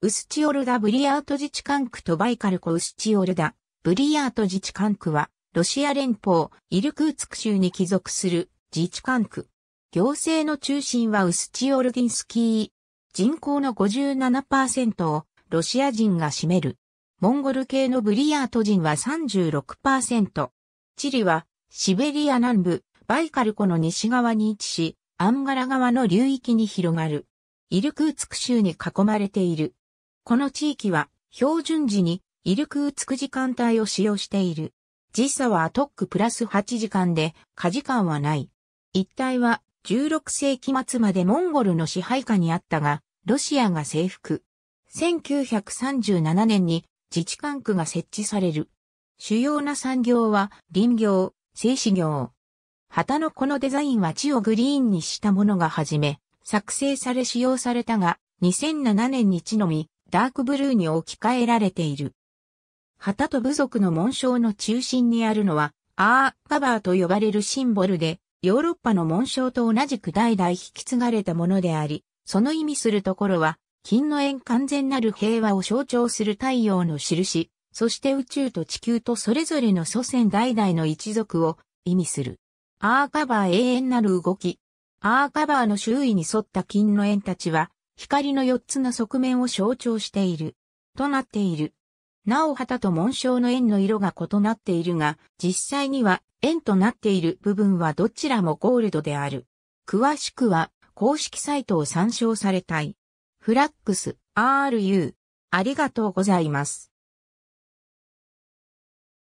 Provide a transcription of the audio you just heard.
ウスチオルダ・ブリアート自治管区とバイカルコ・ウスチオルダ・ブリアート自治管区は、ロシア連邦、イルクーツク州に帰属する自治管区。行政の中心はウスチオルディンスキー。人口の57%をロシア人が占める。モンゴル系のブリアート人は36%。チリはシベリア南部、バイカル湖の西側に位置し、アンガラ川の流域に広がる。イルクーツク州に囲まれている。この地域は標準時にイルクーツク時間帯を使用している。時差はアトックプラス8時間で、過時間はない。一帯は16世紀末までモンゴルの支配下にあったが、ロシアが征服。1937年に自治管区が設置される。主要な産業は林業、製紙業。旗のこのデザインは地をグリーンにしたものがはじめ、作成され使用されたが、2007年に地のみ、ダークブルーに置き換えられている。旗と部族の紋章の中心にあるのは、アーカバーと呼ばれるシンボルで、ヨーロッパの紋章と同じく代々引き継がれたものであり、その意味するところは、金の円完全なる平和を象徴する太陽の印、そして宇宙と地球とそれぞれの祖先代々の一族を意味する。アーカバー永遠なる動き。アーカバーの周囲に沿った金の円たちは、光の四つの側面を象徴している、となっている。なお旗と紋章の円の色が異なっているが、実際には円となっている部分はどちらもゴールドである。詳しくは公式サイトを参照されたい。フラックス RU ありがとうございます。